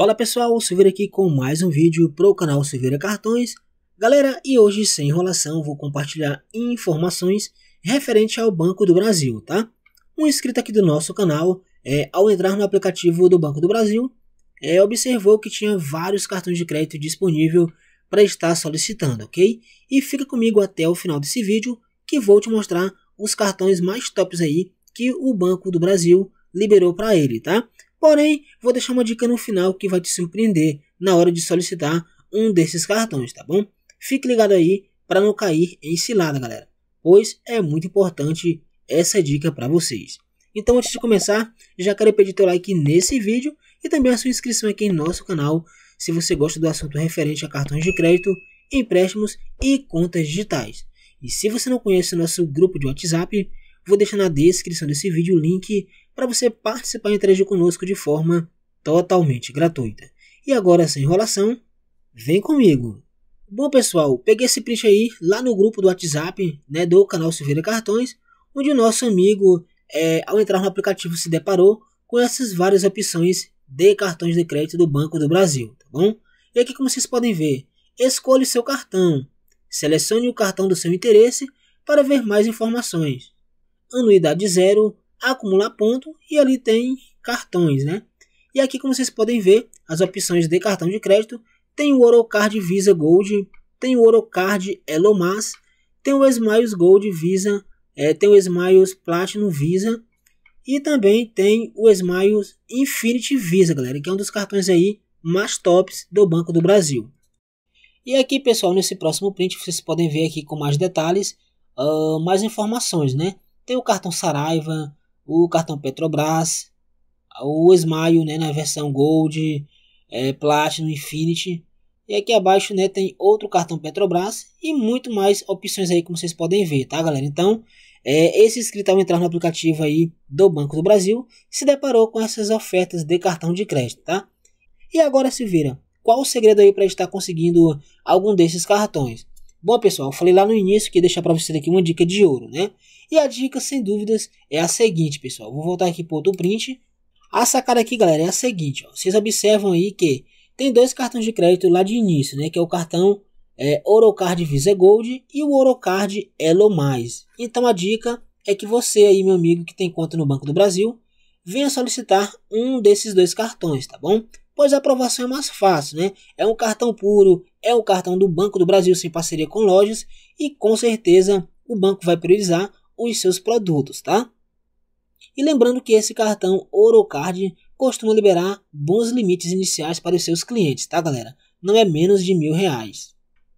Fala pessoal, Silveira aqui com mais um vídeo para o canal Silveira Cartões. Galera, e hoje sem enrolação vou compartilhar informações referente ao Banco do Brasil, tá? Um inscrito aqui do nosso canal, é, ao entrar no aplicativo do Banco do Brasil, é, observou que tinha vários cartões de crédito disponível para estar solicitando, ok? E fica comigo até o final desse vídeo que vou te mostrar os cartões mais tops aí que o Banco do Brasil liberou para ele, tá? Porém, vou deixar uma dica no final que vai te surpreender na hora de solicitar um desses cartões, tá bom? Fique ligado aí para não cair em cilada, galera, pois é muito importante essa dica para vocês. Então, antes de começar, já quero pedir teu like nesse vídeo e também a sua inscrição aqui em nosso canal se você gosta do assunto referente a cartões de crédito, empréstimos e contas digitais. E se você não conhece o nosso grupo de WhatsApp, vou deixar na descrição desse vídeo o link para você participar e interagir conosco de forma totalmente gratuita. E agora, sem enrolação, vem comigo! Bom, pessoal, peguei esse print aí lá no grupo do WhatsApp né, do canal Silveira Cartões, onde o nosso amigo, é, ao entrar no aplicativo, se deparou com essas várias opções de cartões de crédito do Banco do Brasil, tá bom? E aqui, como vocês podem ver, escolhe seu cartão, selecione o cartão do seu interesse para ver mais informações. Anuidade zero, acumular ponto e ali tem cartões, né? E aqui, como vocês podem ver, as opções de cartão de crédito, tem o Orocard Visa Gold, tem o Orocard Elomas, tem o Smiles Gold Visa, é, tem o Smiles Platinum Visa e também tem o Smiles Infinity Visa, galera, que é um dos cartões aí mais tops do Banco do Brasil. E aqui, pessoal, nesse próximo print vocês podem ver aqui com mais detalhes, uh, mais informações, né? Tem o cartão Saraiva, o cartão Petrobras, o Smile né, na versão Gold, é, Platinum, Infinity. E aqui abaixo né, tem outro cartão Petrobras e muito mais opções aí como vocês podem ver, tá galera? Então, é, esse inscrito ao entrar no aplicativo aí do Banco do Brasil se deparou com essas ofertas de cartão de crédito, tá? E agora se vira, qual o segredo aí para estar conseguindo algum desses cartões? Bom, pessoal, eu falei lá no início que ia deixar para vocês aqui uma dica de ouro, né? E a dica, sem dúvidas, é a seguinte, pessoal. Vou voltar aqui para outro print. A sacada aqui, galera, é a seguinte. Ó. Vocês observam aí que tem dois cartões de crédito lá de início, né? Que é o cartão é, Orocard Visa Gold e o Orocard Elo+. Mais. Então, a dica é que você aí, meu amigo, que tem conta no Banco do Brasil, venha solicitar um desses dois cartões, tá bom? pois a aprovação é mais fácil, né? É um cartão puro, é um cartão do Banco do Brasil sem parceria com lojas e com certeza o banco vai priorizar os seus produtos, tá? E lembrando que esse cartão Orocard costuma liberar bons limites iniciais para os seus clientes, tá, galera? Não é menos de mil reais.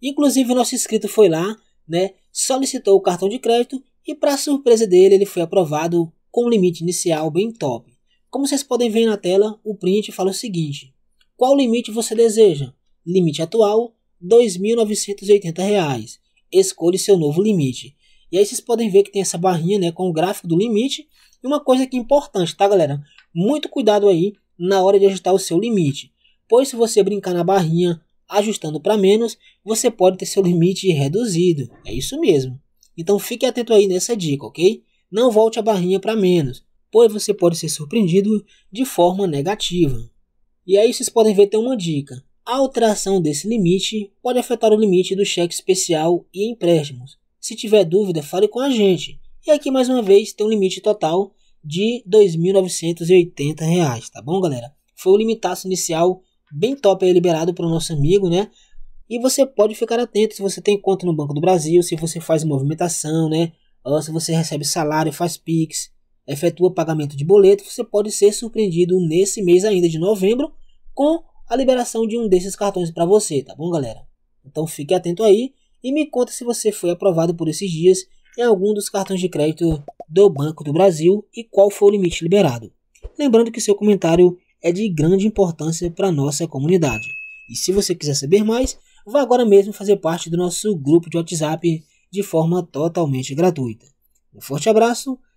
Inclusive, o nosso inscrito foi lá, né? Solicitou o cartão de crédito e, para surpresa dele, ele foi aprovado com um limite inicial bem top. Como vocês podem ver na tela, o print fala o seguinte: qual limite você deseja? Limite atual R$ 2.980. Escolha seu novo limite. E aí vocês podem ver que tem essa barrinha né, com o gráfico do limite. E uma coisa que é importante, tá galera? Muito cuidado aí na hora de ajustar o seu limite. Pois se você brincar na barrinha ajustando para menos, você pode ter seu limite reduzido. É isso mesmo. Então fique atento aí nessa dica, ok? Não volte a barrinha para menos pois você pode ser surpreendido de forma negativa. E aí vocês podem ver tem uma dica. A alteração desse limite pode afetar o limite do cheque especial e empréstimos. Se tiver dúvida, fale com a gente. E aqui mais uma vez tem um limite total de R$ 2.980, tá bom, galera? Foi o limitaço inicial bem top aí liberado para o nosso amigo, né? E você pode ficar atento se você tem conta no Banco do Brasil, se você faz movimentação, né? Ou se você recebe salário, faz Pix, efetua pagamento de boleto, você pode ser surpreendido nesse mês ainda de novembro com a liberação de um desses cartões para você, tá bom, galera? Então fique atento aí e me conta se você foi aprovado por esses dias em algum dos cartões de crédito do Banco do Brasil e qual foi o limite liberado. Lembrando que seu comentário é de grande importância para nossa comunidade. E se você quiser saber mais, vá agora mesmo fazer parte do nosso grupo de WhatsApp de forma totalmente gratuita. Um forte abraço